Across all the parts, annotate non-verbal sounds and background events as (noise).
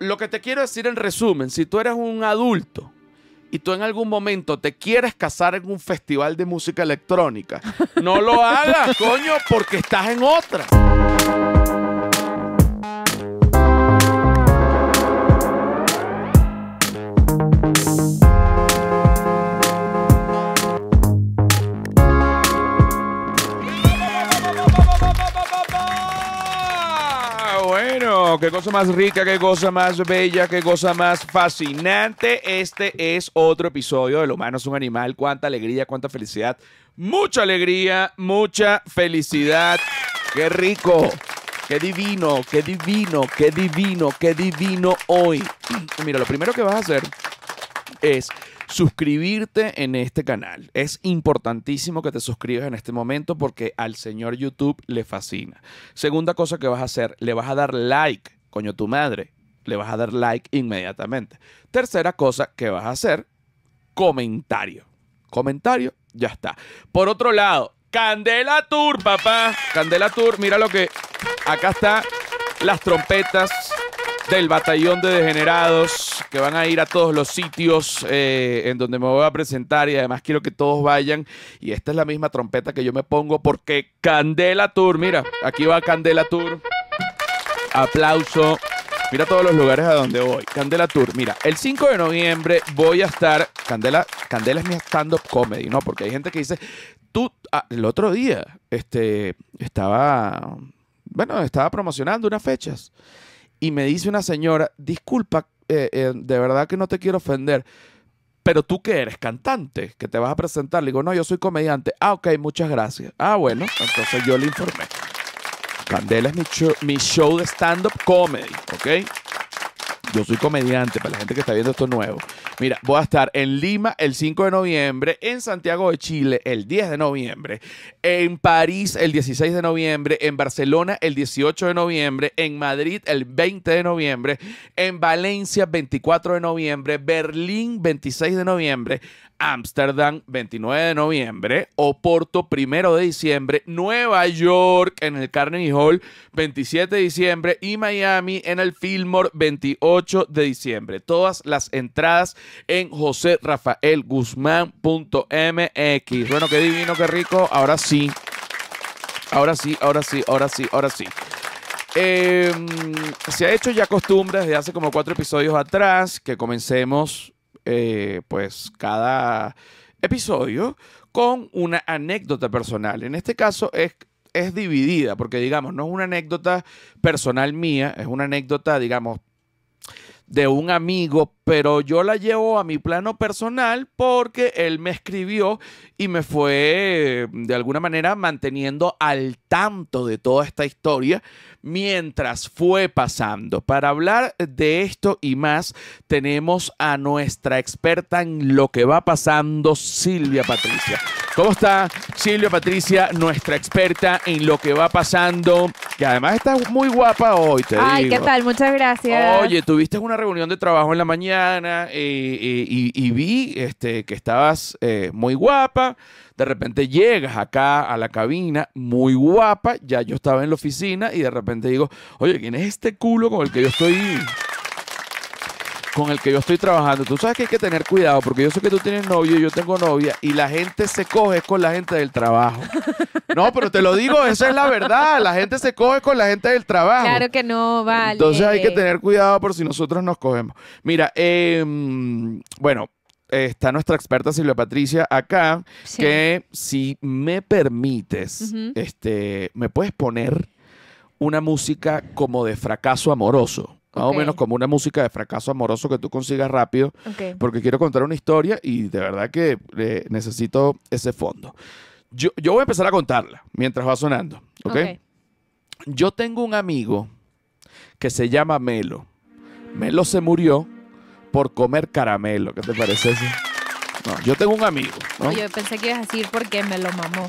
lo que te quiero decir en resumen, si tú eres un adulto y tú en algún momento te quieres casar en un festival de música electrónica, no lo hagas, (laughs) coño, porque estás en otra. qué cosa más rica, qué cosa más bella, qué cosa más fascinante. Este es otro episodio de Lo humano es un animal. Cuánta alegría, cuánta felicidad. Mucha alegría, mucha felicidad. Qué rico, qué divino, qué divino, qué divino, qué divino hoy. (clears throat) Mira, lo primero que vas a hacer es suscribirte en este canal. Es importantísimo que te suscribas en este momento porque al señor YouTube le fascina. Segunda cosa que vas a hacer, le vas a dar like, coño tu madre, le vas a dar like inmediatamente. Tercera cosa que vas a hacer, comentario. Comentario, ya está. Por otro lado, Candela Tour, papá. Candela Tour, mira lo que... Acá está las trompetas del batallón de degenerados que van a ir a todos los sitios eh, en donde me voy a presentar y además quiero que todos vayan. Y esta es la misma trompeta que yo me pongo porque Candela Tour, mira, aquí va Candela Tour. Aplauso. Mira todos los lugares a donde voy. Candela Tour. Mira, el 5 de noviembre voy a estar. Candela, Candela es mi stand-up comedy, ¿no? Porque hay gente que dice. Tú. Ah, el otro día, este. Estaba. Bueno, estaba promocionando unas fechas y me dice una señora, disculpa, eh, eh, de verdad que no te quiero ofender, pero tú que eres cantante, que te vas a presentar. Le digo, no, yo soy comediante. Ah, ok, muchas gracias. Ah, bueno, entonces yo le informé. Candela es mi show, mi show de stand-up comedy, ¿ok? Yo soy comediante, para la gente que está viendo esto nuevo. Mira, voy a estar en Lima el 5 de noviembre, en Santiago de Chile el 10 de noviembre, en París el 16 de noviembre, en Barcelona el 18 de noviembre, en Madrid el 20 de noviembre, en Valencia 24 de noviembre, Berlín 26 de noviembre, Ámsterdam 29 de noviembre, Oporto 1 de diciembre, Nueva York en el Carnegie Hall 27 de diciembre y Miami en el Fillmore 28 de diciembre. Todas las entradas en joserrafaelguzmán.mx. Bueno, qué divino, qué rico. Ahora sí. Ahora sí, ahora sí, ahora sí, ahora sí. Em, se ha hecho ya costumbre desde hace como cuatro episodios atrás que comencemos eh, pues cada episodio con una anécdota personal. En este caso es, es dividida, porque digamos, no es una anécdota personal mía, es una anécdota, digamos, de un amigo, pero yo la llevo a mi plano personal porque él me escribió y me fue mm, de alguna manera manteniendo al tanto de toda esta historia mientras fue pasando. Para hablar de esto y más, tenemos a nuestra experta en lo que va pasando, Silvia Patricia. ¿Cómo está Silvia Patricia, nuestra experta en lo que va pasando? Que además estás muy guapa hoy, te digo. Ay, ¿qué tal? Muchas gracias. Oye, tuviste una reunión de trabajo en la mañana eh, eh, y, vi este, que estabas eh, muy guapa. De repente llegas acá a la cabina, muy guapa. Ya yo estaba en la oficina y de repente digo, oye, ¿quién es este culo con el que yo estoy? con el que yo estoy trabajando, tú sabes que hay que tener cuidado, porque yo sé que tú tienes novio y yo tengo novia, y la gente se coge con la gente del trabajo. (laughs) No, pero te lo digo, esa es la verdad. La gente se coge con la gente del trabajo. Claro que no, vale. Entonces hay que tener cuidado por si nosotros nos cogemos. Mira, em, bueno, está nuestra experta Silvia Patricia acá, que si me permites, este, me puedes poner una música como de fracaso amoroso más o menos como una música de fracaso amoroso que tú consigas rápido, porque quiero contar una historia y de verdad que eh, necesito ese fondo. Yo, voy a empezar a contarla mientras va sonando, ¿ok? Yo tengo un amigo que se llama Melo. Melo se murió por comer caramelo. ¿Qué te parece eso? yo tengo un amigo. Yo pensé que ibas a decir porque me lo mamó.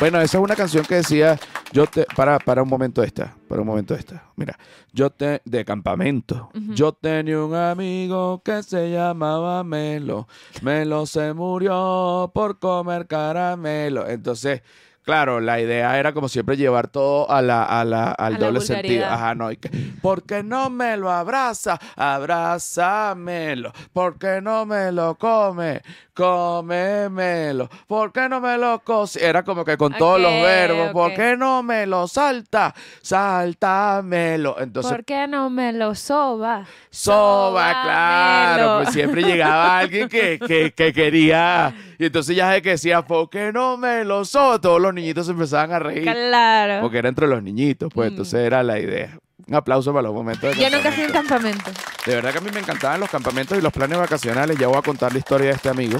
Bueno, esa es una canción que decía, yo te, para, para un momento esta, para un momento esta, mira, yo te, de campamento, yo tenía un amigo que se llamaba Melo, Melo se murió por comer caramelo, entonces Claro, la idea era como siempre llevar todo a la, a la, al doble sentido. Ajá, no. qué no me lo abraza, abrázamelo. qué no me lo come, ¿Por qué no me lo cose. Era como que con todos los verbos. ¿Por qué no me lo salta, sáltamelo. Entonces, ¿Por qué no me lo soba? Soba, claro. Pues siempre llegaba alguien que, que quería y entonces ya sé que decía, ¿por qué no me lo so? Todos los niñitos empezaban a reír. Claro. Porque era entre los niñitos, pues entonces mm. era la idea. Un aplauso para los momentos. De Yo nunca fui un campamento. De verdad que a mí me encantaban los campamentos y los planes vacacionales. Ya voy a contar la historia de este amigo.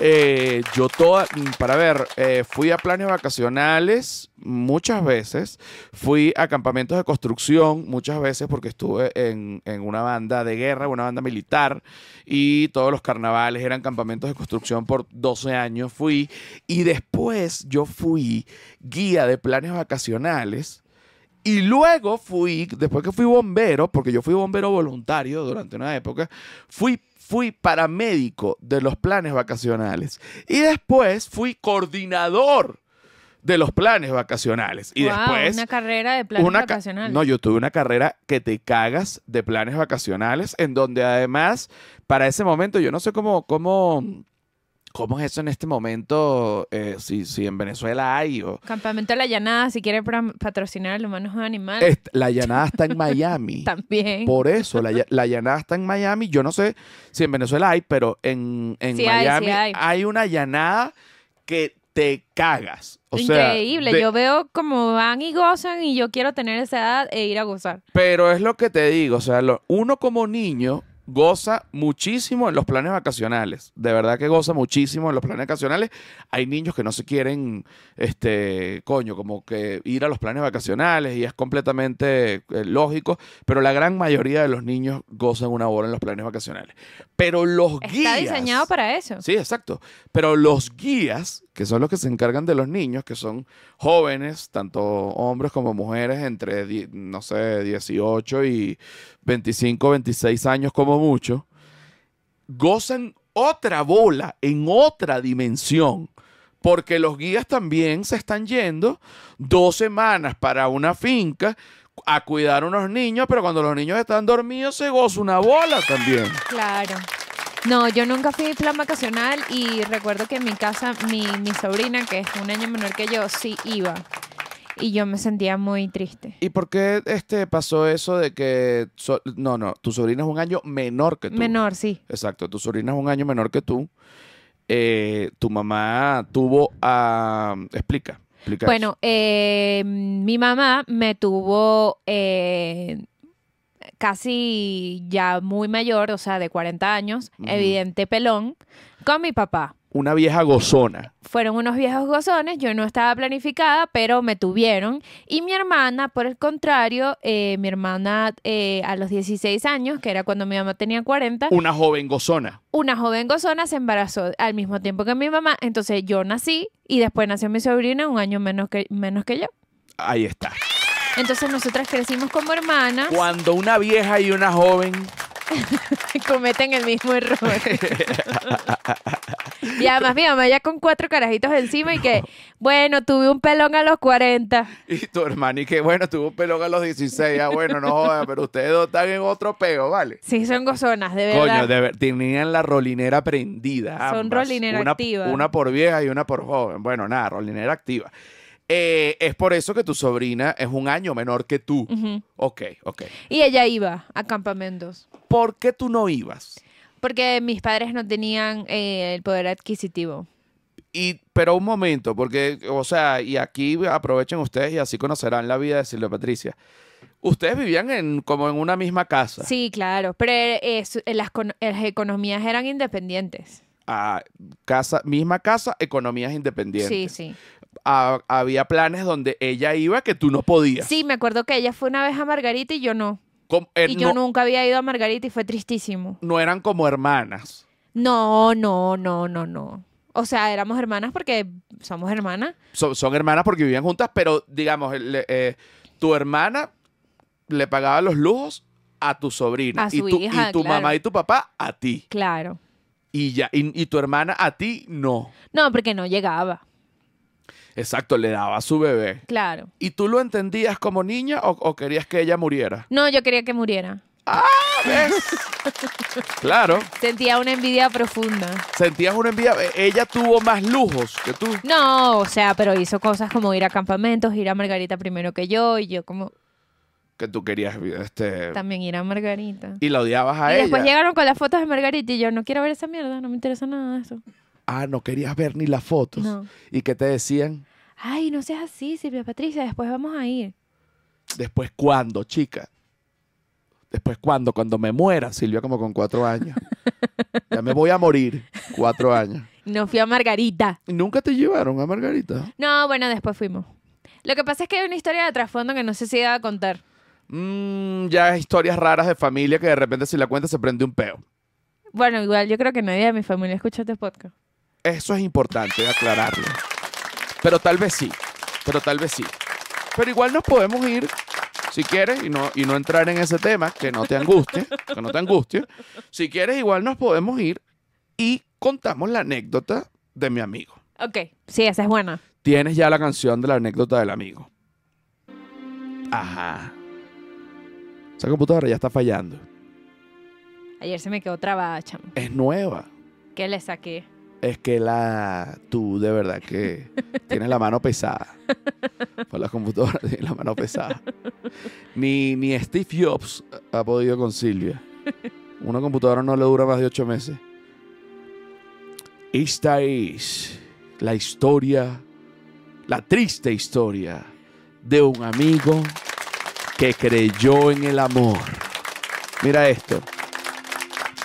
Eh, yo toda, para ver, eh, fui a planes vacacionales muchas veces, fui a campamentos de construcción muchas veces porque estuve en, en, una banda de guerra, una banda militar, y todos los carnavales eran campamentos de construcción por 12 años fui, y después yo fui guía de planes vacacionales. Y luego fui, después que fui bombero, porque yo fui bombero voluntario durante una época, fui fui paramédico de los planes vacacionales y después fui coordinador de los planes vacacionales. Y después. Una carrera de planes vacacionales. No, yo tuve una carrera que te cagas de planes vacacionales, en donde además, para ese momento, yo no sé cómo. cómo ¿Cómo es eso en este momento? Eh, si, en Venezuela hay. O... Campamento La Llanada, si quiere patrocinar a los humanos o animales. la Llanada está en Miami. (laughs) También. Por eso, la, la, Llanada está en Miami. Yo no sé si en Venezuela hay, pero en, en Miami hay, una Llanada que te cagas. Increíble. Yo veo como van y gozan y yo quiero tener esa edad e ir a gozar. Pero es lo que te digo. O sea, uno como niño goza muchísimo en los planes vacacionales. De verdad que goza muchísimo en los planes vacacionales. Hay niños que no se quieren, este, coño, como que ir a los planes vacacionales y es completamente eh, lógico, pero la gran mayoría de los niños gozan una hora en los planes vacacionales. Pero los guías. Está diseñado para eso. Sí, exacto. Pero los guías que son los que se encargan de los niños, que son jóvenes, tanto hombres como mujeres, entre, no sé, 18 y 25, 26 años como mucho, gozan otra bola en otra dimensión porque los guías también se están yendo dos semanas para una finca a cuidar a unos niños, pero cuando los niños están dormidos se goza una bola también. Claro. No, yo nunca fui plan vacacional y recuerdo que en mi casa mi, sobrina, que es un año menor que yo, sí iba. Y yo me sentía muy triste. ¿Y por qué este, pasó eso de que... no, no, tu sobrina es un año menor que tú. Menor, sí. Exacto, tu sobrina es un año menor que tú. Eh, tu mamá tuvo a... Explica, explica. Bueno, eh, mi mamá me tuvo eh, casi ya muy mayor, o sea, de 40 años, evidente pelón, con mi papá. Una vieja gozona. Fueron unos viejos gozones, yo no estaba planificada, pero me tuvieron. Y mi hermana, por el contrario, eh, mi hermana eh, a los 16 años, que era cuando mi mamá tenía 40. Una joven gozona. Una joven gozona se embarazó al mismo tiempo que mi mamá. Entonces yo nací y después nació mi sobrina un año menos que, menos que yo. Ahí está. Entonces nosotras crecimos como hermanas. Cuando una vieja y una joven (laughs) cometen el mismo error. (laughs) y además mi mamá ya con cuatro carajitos encima y que, bueno, tuve un pelón a los 40. Y tu hermana y que, bueno, tuve un pelón a los 16. Ah, bueno, no jodas, pero ustedes dos están en otro pego, ¿vale? Sí, son gozonas, de verdad. Coño, de verdad, tenían la rolinera prendida. Son rolinera activa. Una por vieja y una por joven. Bueno, nada, rolinera activa. Eh, es por eso que tu sobrina es un año menor que tú. Ok, ok. Y ella iba a campamentos. ¿Por qué tú no ibas? Porque mis padres no tenían eh, el poder adquisitivo. Y, pero un momento, porque, o sea, y aquí aprovechen ustedes y así conocerán la vida de Silvia Patricia. Ustedes vivían en, como en una misma casa. Sí, claro, pero eh, las, las economías eran independientes. Ah, casa, misma casa, economías independientes. Sí, sí había planes donde ella iba que tú no podías. Sí, me acuerdo que ella fue una vez a Margarita y yo no. Eh, y yo nunca había ido a Margarita y fue tristísimo. No eran como hermanas. No, no, no, no, no. O sea, éramos hermanas porque somos hermanas. son hermanas porque vivían juntas, pero digamos, eh, tu hermana le pagaba los lujos a tu sobrina. y tu, y tu mamá y tu papá a ti. Claro. Y ya, y tu hermana a ti no. No, porque no llegaba. Exacto, le daba a su bebé. Claro. ¿Y tú lo entendías como niña o, querías que ella muriera? No, yo quería que muriera. ¡Ah! (laughs) claro. Sentía una envidia profunda. ¿Sentías una envidia? E, ¿Ella tuvo más lujos que tú? No, o sea, pero hizo cosas como ir a campamentos, ir a Margarita primero que yo, y yo como que tú querías este también ir a Margarita y la odiabas a y después llegaron con las fotos de Margarita y yo no quiero ver esa mierda no me interesa nada eso Ah, no querías ver ni las fotos. ¿Y qué te decían? Ay, no seas así, Silvia Patricia, después vamos a ir. ¿Después cuándo, chica? ¿Después cuándo? Cuando me muera, Silvia, como con cuatro años. (laughs) ya me voy a morir, cuatro años. No fui a Margarita. ¿Nunca te llevaron a Margarita? No, bueno, después fuimos. Lo que pasa es que hay una historia de trasfondo que no sé si iba a contar. Mmm, ya historias raras de familia que de repente si la cuenta se prende un peo. Bueno, igual yo creo que nadie de mi familia escucha este podcast. Eso es importante aclararlo. Pero tal vez sí, pero tal vez sí. Pero igual nos podemos ir, si quieres, y no, y no entrar en ese tema, que no te angustie, que no te angustie. Si quieres, igual nos podemos ir y contamos la anécdota de mi amigo. Ok, sí, esa es buena. Tienes ya la canción de la anécdota del amigo. Ajá. Esa computadora ya está fallando. Ayer se me quedó trabada, chamo. Es nueva. ¿Qué le saqué? Es que la tú de verdad que (laughs) tienes la mano pesada. con la computadora (laughs) tienes la mano pesada. Ni, ni Steve Jobs ha podido con Silvia. Una computadora no le dura más de ocho meses. Esta es la historia, la triste historia de un amigo que creyó en el amor. Mira esto.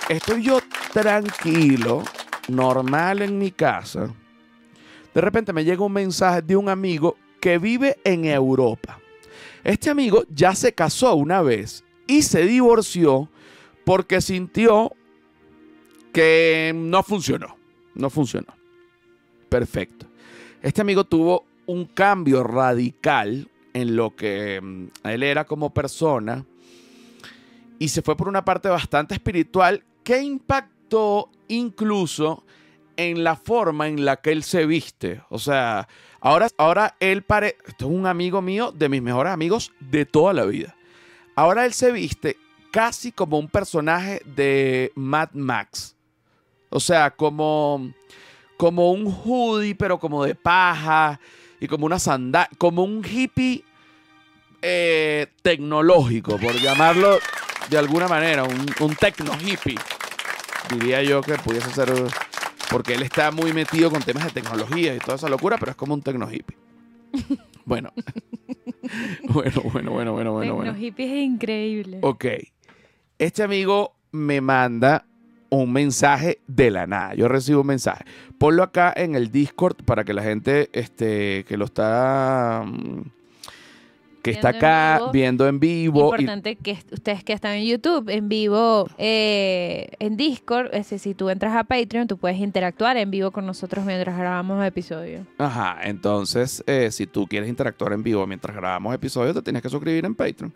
Estoy yo tranquilo normal en mi casa, de repente me llega un mensaje de un amigo que vive en Europa. Este amigo ya se casó una vez y se divorció porque sintió que no funcionó. No funcionó. Perfecto. Este amigo tuvo un cambio radical en lo que mm, él era como persona y se fue por una parte bastante espiritual que impactó incluso en la forma en la que él se viste. O sea, ahora, ahora él parece... Esto es un amigo mío, de mis mejores amigos de toda la vida. Ahora él se viste casi como un personaje de Mad Max. O sea, como, como un hoodie, pero como de paja. Y como una sandal Como un hippie eh, tecnológico, por llamarlo de alguna manera. Un, un tecno hippie diría yo que pudiese ser, porque él está muy metido con temas de tecnología y toda esa locura, pero es como un tecno hippie. (laughs) Bueno. (laughs) bueno, bueno, bueno, bueno, bueno. Tecno hippie es increíble. Ok. Este amigo me manda un mensaje de la nada. Yo recibo un mensaje. Ponlo acá en el Discord para que la gente este, que lo está mm, que está acá viendo en vivo. Importante que ustedes que están en YouTube, en vivo, eh, en Discord, ese, si tú entras a Patreon, tú puedes interactuar en vivo con nosotros mientras grabamos episodios. Ajá, entonces eh, si tú quieres interactuar en vivo mientras grabamos episodios, te tienes que suscribir en Patreon.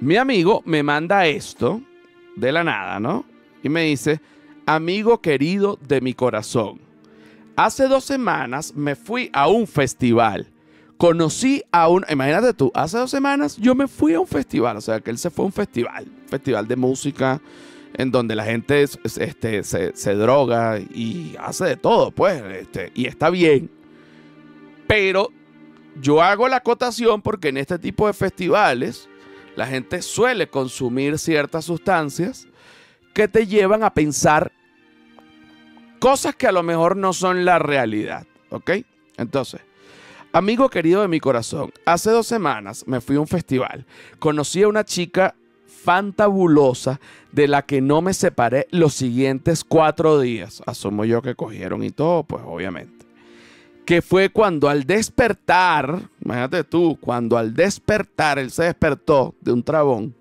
Mi amigo me manda esto de la nada, ¿no? Y me dice, amigo querido de mi corazón, hace dos semanas me fui a un festival conocí a un, imagínate tú, hace dos semanas yo me fui a un festival, o sea, que él se fue a un festival, festival de música, en donde la gente este, se, droga y hace de todo, pues, este, y está bien. Pero yo hago la acotación porque en este tipo de festivales la gente suele consumir ciertas sustancias que te llevan a pensar cosas que a lo mejor no son la realidad, ¿ok? Entonces, Amigo querido de mi corazón, hace dos semanas me fui a un festival. Conocí a una chica fantabulosa de la que no me separé los siguientes cuatro días. Asumo yo que cogieron y todo, pues obviamente. Que fue cuando al despertar, imagínate tú, cuando al despertar él se despertó de un trabón,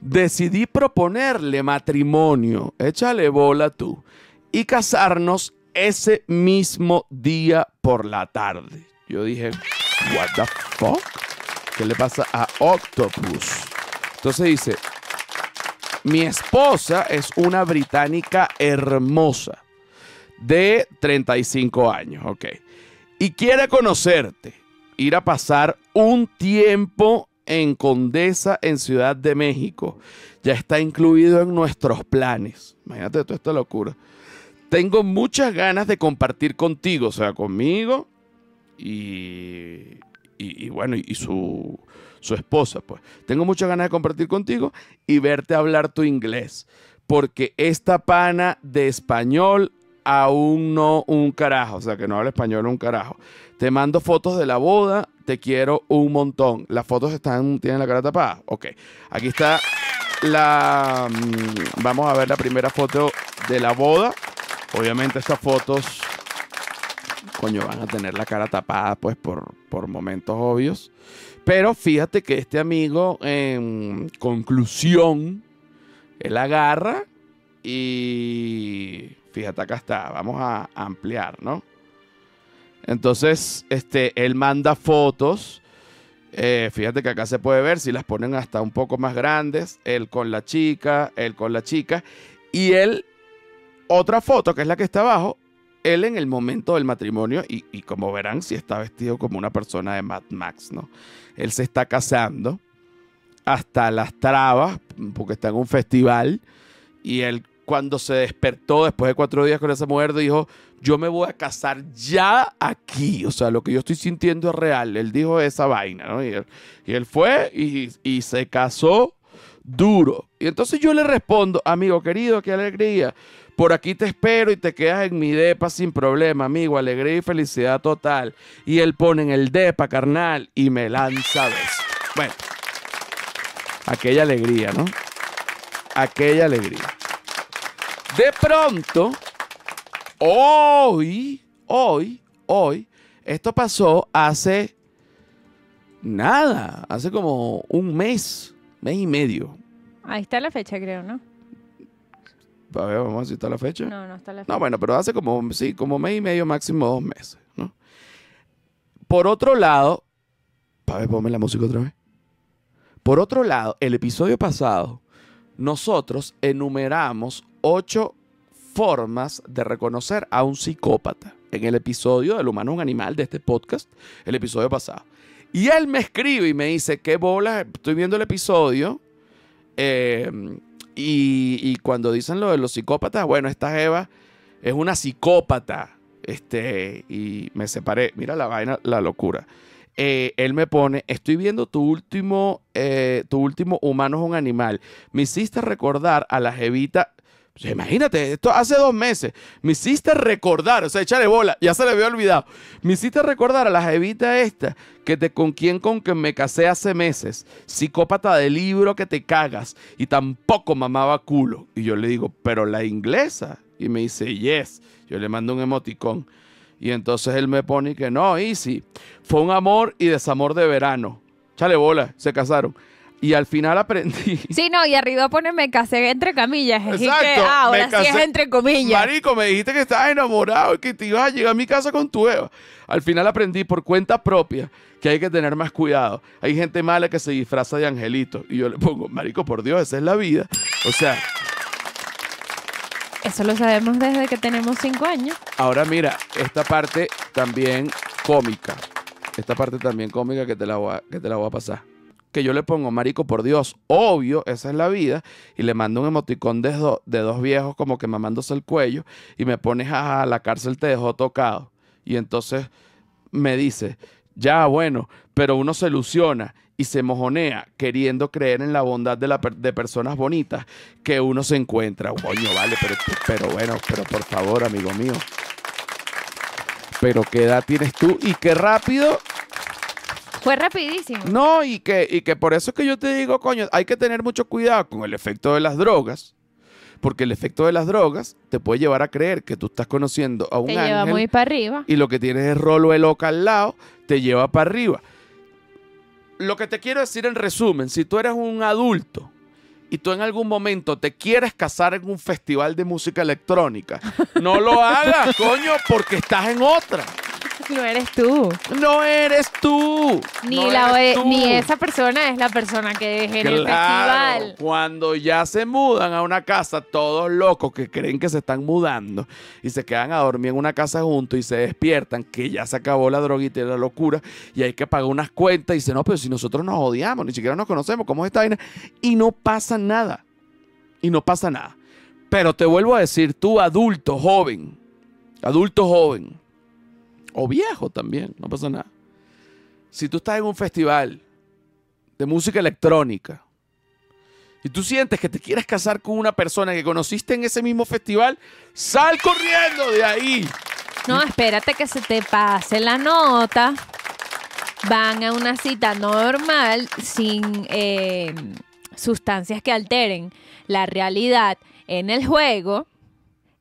decidí proponerle matrimonio, échale bola tú, y casarnos ese mismo día por la tarde. Yo dije, what the fuck? ¿Qué le pasa a Octopus? Entonces dice, mi esposa es una británica hermosa de 35 años, ok. Y quiere conocerte, ir a pasar un tiempo en Condesa, en Ciudad de México. Ya está incluido en nuestros planes. Imagínate toda esta locura. Tengo muchas ganas de compartir contigo, o sea, conmigo y, bueno, y su, esposa, pues. Tengo muchas ganas de compartir contigo y verte hablar tu inglés, porque esta pana de español aún no un carajo, o sea, que no habla español un carajo. Te mando fotos de la boda, te quiero un montón. Las fotos están, tienen la cara tapada. Ok, aquí está la... Mm, vamos a ver la primera foto de la boda. Obviamente estas fotos coño, van a tener la cara tapada pues por, por momentos obvios. Pero fíjate que este amigo, en conclusión, él agarra y fíjate, acá está, vamos a ampliar, ¿no? Entonces, este, él manda fotos. Eh, fíjate que acá se puede ver si las ponen hasta un poco más grandes. Él con la chica, él con la chica. Y él, otra foto que es la que está abajo, él en el momento del matrimonio, y, como verán, si sí está vestido como una persona de Mad Max, ¿no? Él se está casando hasta las trabas, porque está en un festival, y él cuando se despertó después de cuatro días con esa mujer, dijo, yo me voy a casar ya aquí, o sea, lo que yo estoy sintiendo es real, él dijo esa vaina, ¿no? Y él, fue y, y se casó duro. Y entonces yo le respondo, amigo querido, qué alegría. Por aquí te espero y te quedas en mi depa sin problema, amigo. Alegría y felicidad total. Y él pone en el depa, carnal, y me lanza besos. Bueno, aquella alegría, ¿no? Aquella alegría. De pronto, hoy, hoy, hoy, esto pasó hace nada, hace como un mes, mes y medio. Ahí está la fecha, creo, ¿no? A ver, vamos a ver si está la fecha. No, no está la fecha. No, bueno, pero hace como, sí, como mes y medio, máximo dos meses, ¿no? Por otro lado, para ver, ponme la música otra vez. Por otro lado, el episodio pasado, nosotros enumeramos ocho formas de reconocer a un psicópata en el episodio del humano un animal de este podcast, el episodio pasado. Y él me escribe y me dice, qué bola? estoy viendo el episodio, eh, y, cuando dicen lo de los psicópatas, bueno, esta Eva es una psicópata. Este, y me separé. Mira la vaina, la locura. Eh, él me pone, estoy viendo tu último, eh, tu último humano es un animal. Me hiciste recordar a la jevita imagínate, esto hace dos meses. Me hiciste recordar, o sea, échale bola, ya se le había olvidado. Me hiciste recordar a la jevita esta, que te con quien con que me casé hace meses, psicópata de libro que te cagas y tampoco mamaba culo. Y yo le digo, pero la inglesa. Y me dice, yes. Yo le mando un emoticón. Y entonces él me pone que no, y sí Fue un amor y desamor de verano. Chale bola, se casaron. Y al final aprendí. Sí, no, y arriba pone me casé entre camillas. Exacto. ahora sí es entre comillas. Marico, me dijiste que estabas enamorado y que te ibas a llegar a mi casa con tu Eva. Al final aprendí por cuenta propia que hay que tener más cuidado. Hay gente mala que se disfraza de angelito. Y yo le pongo, marico, por Dios, esa es la vida. O sea. Eso lo sabemos desde que tenemos cinco años. Ahora mira, esta parte también cómica. Esta parte también cómica que te la que te la voy a pasar que yo le pongo, marico, por Dios, obvio, esa es la vida, y le mando un emoticón de, de dos viejos como que mamándose el cuello, y me pones a la cárcel te dejó tocado. Y entonces me dice, ya bueno, pero uno se ilusiona y se mojonea queriendo creer en la bondad de, la de personas bonitas que uno se encuentra. Coño, vale, pero, pero bueno, pero por favor, amigo mío. Pero qué edad tienes tú y qué rápido fue rapidísimo. No, y que, y que por eso es que yo te digo, coño, hay que tener mucho cuidado con el efecto de las drogas. Porque el efecto de las drogas te puede llevar a creer que tú estás conociendo a un Te lleva muy para arriba. Y lo que tienes es rolo de loca al lado, te lleva para arriba. Lo que te quiero decir en resumen, si tú eres un adulto y tú en algún momento te quieres casar en un festival de música electrónica, no lo hagas, (laughs) coño, porque estás en otra. No eres tú. No eres tú. Ni, la, ni esa persona es la persona que dejé el festival. Cuando ya se mudan a una casa, todos locos que creen que se están mudando y se quedan a dormir en una casa juntos y se despiertan, que ya se acabó la droguita y la locura y hay que pagar unas cuentas y dicen, no, pero si nosotros nos odiamos, ni siquiera nos conocemos, ¿cómo es esta vaina? Y no pasa nada. Y no pasa nada. Pero te vuelvo a decir, tú adulto, joven, adulto joven, o viejo también, no pasa nada. Si tú estás en un festival de música electrónica y tú sientes que te quieres casar con una persona que conociste en ese mismo festival, sal corriendo de ahí. No, espérate que se te pase la nota. Van a una cita normal sin eh, sustancias que alteren la realidad en el juego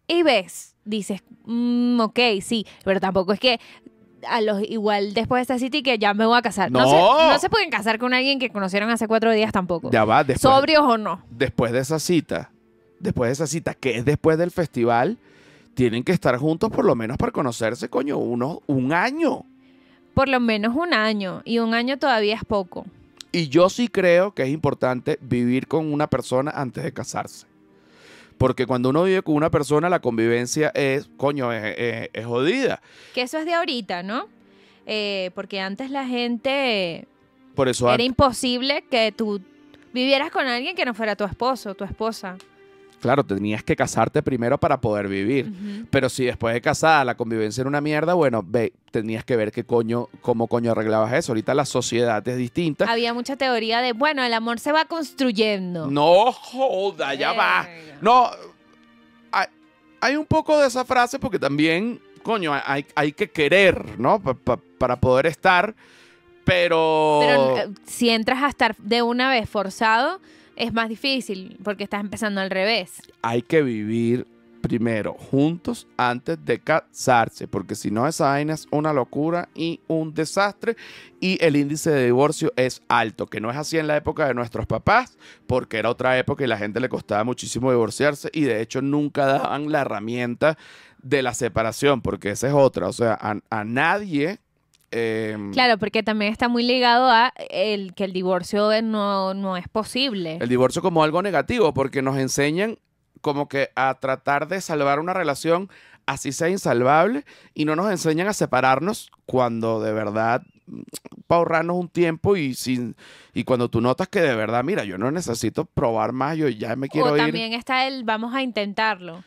y ves dices, mm, ok, sí, pero tampoco es que a los igual después de esta y que ya me voy a casar. No. No se, pueden casar con alguien que conocieron hace cuatro días tampoco. Ya va, Sobrios o no. Después de esa cita, después de esa cita, que es después del festival, tienen que estar juntos por lo menos para conocerse, coño, uno, un año. Por lo menos un año. Y un año todavía es poco. Y yo sí creo que es importante vivir con una persona antes de casarse. Porque cuando uno vive con una persona, la convivencia es, coño, es, jodida. Que eso es de ahorita, ¿no? Eh, porque antes la gente... Por eso Era imposible que tú vivieras con alguien que no fuera tu esposo, tu esposa. Claro, tenías que casarte primero para poder vivir. Pero si después de casada la convivencia era una mierda, bueno, ve, tenías que ver qué coño, cómo coño arreglabas eso. Ahorita la sociedad es distinta. Había mucha teoría de, bueno, el amor se va construyendo. No joda, ya va. No, hay, un poco de esa frase porque también, coño, hay, que querer, ¿no? para poder estar. Pero... pero eh, si entras a estar de una vez forzado, es más difícil porque estás empezando al revés. Hay que vivir primero juntos antes de casarse, porque si no esa vaina es una locura y un desastre y el índice de divorcio es alto, que no es así en la época de nuestros papás, porque era otra época y la gente le costaba muchísimo divorciarse y de hecho nunca daban la herramienta de la separación, porque esa es otra, o sea, a, a nadie Em, claro, porque también está muy ligado a el que el divorcio no, no es posible. El divorcio como algo negativo, porque nos enseñan como que a tratar de salvar una relación así sea insalvable y no nos enseñan a separarnos cuando de verdad mm, para ahorrarnos un tiempo y sin y cuando tú notas que de verdad mira yo no necesito probar más yo ya me quiero o también está el vamos a intentarlo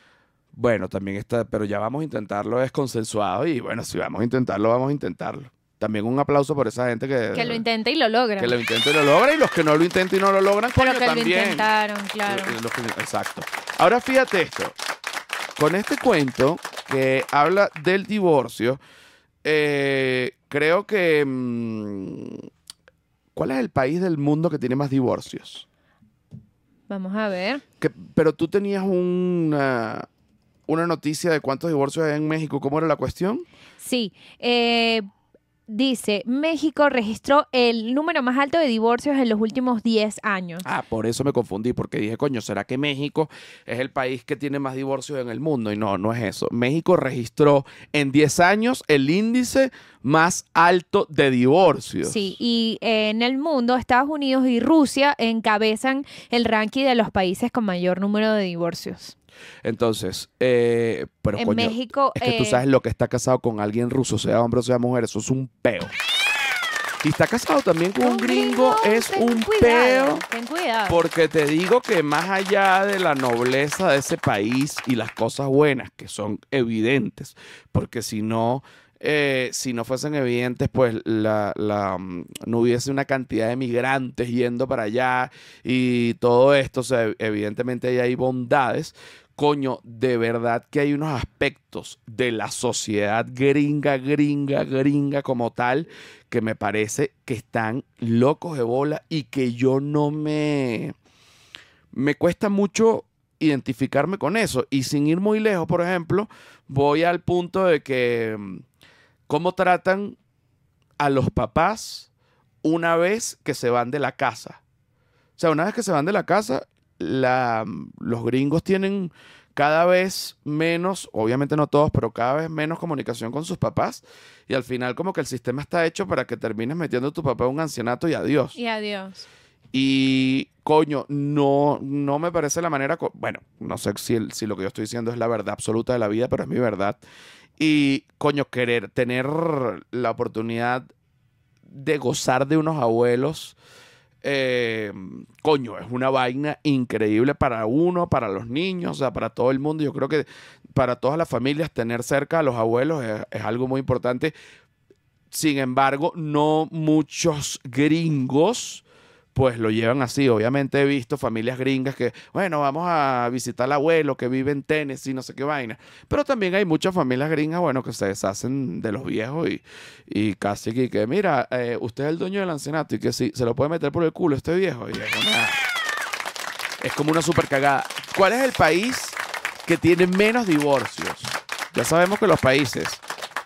bueno, también está, pero ya vamos a intentarlo, es consensuado y bueno, si vamos a intentarlo, vamos a intentarlo. También un aplauso por esa gente que... Que lo intenta y lo logra. Que lo intenta y lo logra y los que no lo intentan y no lo logran, pero que lo intentaron, claro. Eh, eh, exacto. Ahora fíjate esto, con este cuento que habla del divorcio, eh, creo que... Mm, ¿Cuál es el país del mundo que tiene más divorcios? Vamos a ver. pero tú tenías una, una noticia de cuántos divorcios hay en México. ¿Cómo era la cuestión? Sí. Eh, dice, México registró el número más alto de divorcios en los últimos 10 años. Ah, por eso me confundí, porque dije, coño, ¿será que México es el país que tiene más divorcios en el mundo? Y no, no es eso. México registró en 10 años el índice más alto de divorcios. Sí, y eh, en el mundo, Estados Unidos y Rusia encabezan el ranking de los países con mayor número de divorcios. Entonces, eh, pero en México, es que tú eh, sabes lo que está casado con alguien ruso, sea hombre o sea mujer, eso es un peo. Y está casado también con un, gringo, es un peo. Ten cuidado. Porque te digo que más allá de la nobleza de ese país y las cosas buenas que son evidentes, porque si no, eh, si no fuesen evidentes, pues la, la, mm, no hubiese una cantidad de migrantes yendo para allá y todo esto, o sea, evidentemente ahí hay bondades coño, de verdad que hay unos aspectos de la sociedad gringa, gringa, gringa como tal, que me parece que están locos de bola y que yo no me... Me cuesta mucho identificarme con eso. Y sin ir muy lejos, por ejemplo, voy al punto de que mm, cómo tratan a los papás una vez que se van de la casa. O sea, una vez que se van de la casa, la, los gringos tienen cada vez menos, obviamente no todos, pero cada vez menos comunicación con sus papás. Y al final como que el sistema está hecho para que termines metiendo a tu papá en un ancianato y adiós. Y adiós. Y coño, no, no me parece la manera, bueno, no sé si, si lo que yo estoy diciendo es la verdad absoluta de la vida, pero es mi verdad. Y coño, querer tener la oportunidad de gozar de unos abuelos eh, coño, es una vaina increíble para uno, para los niños, o sea, para todo el mundo. Yo creo que para todas las familias tener cerca a los abuelos es algo muy importante. Sin embargo, no muchos gringos pues lo llevan así. Obviamente he visto familias gringas que, bueno, vamos a visitar al abuelo que vive en Tennessee, no sé qué vaina. Pero también hay muchas familias gringas, bueno, que se deshacen de los viejos y, y casi que, que mira, eh, usted es el dueño del ancianato y que si se lo puede meter por el culo este viejo. Y es, es como una super cagada. ¿Cuál es el país que tiene menos divorcios? Ya sabemos que los países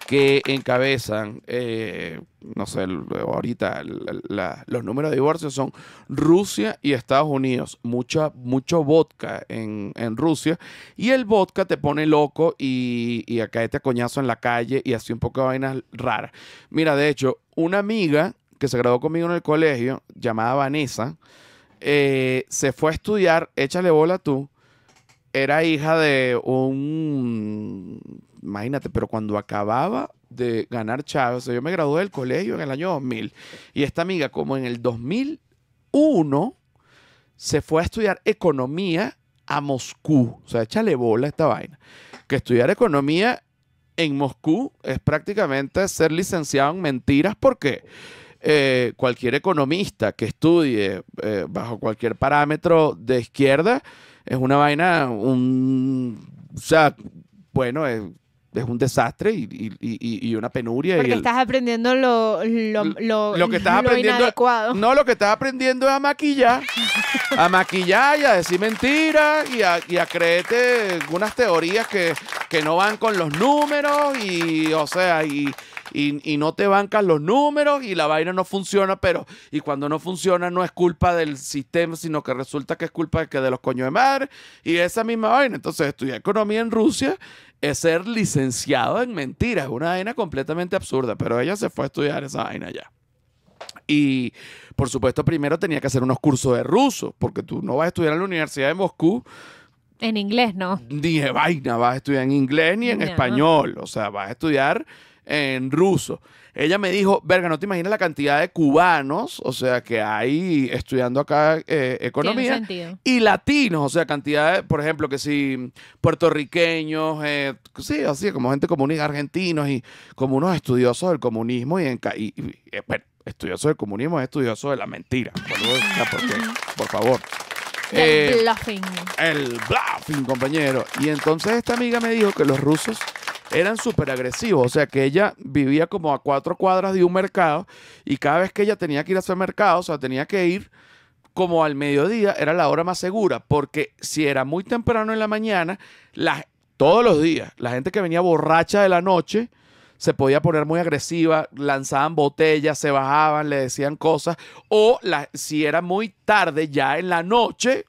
que encabezan, eh, no sé, ahorita los números de divorcios son Rusia y Estados Unidos. Mucha, mucho vodka en, Rusia. Y el vodka te pone loco y, y acá a este coñazo en la calle y así un poco de vainas raras. Mira, de hecho, una amiga que se graduó conmigo en el colegio, llamada Vanessa, eh, se fue a estudiar, échale bola tú, era hija de un imagínate, pero cuando acababa de ganar Chávez, o sea, yo me gradué del colegio en el año 2000 y esta amiga como en el 2001 se fue a estudiar economía a Moscú, o sea, échale bola a esta vaina, que estudiar economía en Moscú es prácticamente ser licenciado en mentiras porque eh, cualquier economista que estudie eh, bajo cualquier parámetro de izquierda es una vaina, un, o sea, bueno, es es un desastre y, y, y, y una penuria. y estás aprendiendo lo, lo, que estás aprendiendo, inadecuado. No, lo que estás aprendiendo es a maquillar. a maquillar y a decir mentiras y a, creerte algunas teorías que, que no van con los números y, o sea, y y, no te bancas los números y la vaina no funciona, pero y cuando no funciona no es culpa del sistema, sino que resulta que es culpa de, que de los coños de mar y esa misma vaina. Entonces, estudiar economía en Rusia es ser licenciado en mentiras, una vaina completamente absurda, pero ella se fue a estudiar esa vaina ya. Y por supuesto, primero tenía que hacer unos cursos de ruso, porque tú no vas a estudiar en la Universidad de Moscú. En inglés, no. Ni de vaina, vas a estudiar en inglés ni en español. O sea, vas a estudiar en ruso. Ella me dijo, verga, no te imaginas la cantidad de cubanos, o sea, que hay estudiando acá eh, economía. Y latinos, o sea, cantidad de, por ejemplo, que sí, puertorriqueños, eh, sí, así, como gente comunista, argentinos y como unos estudiosos del comunismo y, en, eh, estudiosos del comunismo es estudioso de la mentira. Por, favor. El eh, bluffing. El bluffing, compañero. Y entonces esta amiga me dijo que los rusos eran súper agresivos. O sea, que ella vivía como a cuatro cuadras de un mercado y cada vez que ella tenía que ir a su mercado, o sea, tenía que ir como al mediodía, era la hora más segura, porque si era muy temprano en la mañana, todos los días, la gente que venía borracha de la noche se podía poner muy agresiva, lanzaban botellas, se bajaban, le decían cosas, o la, si era muy tarde, ya en la noche,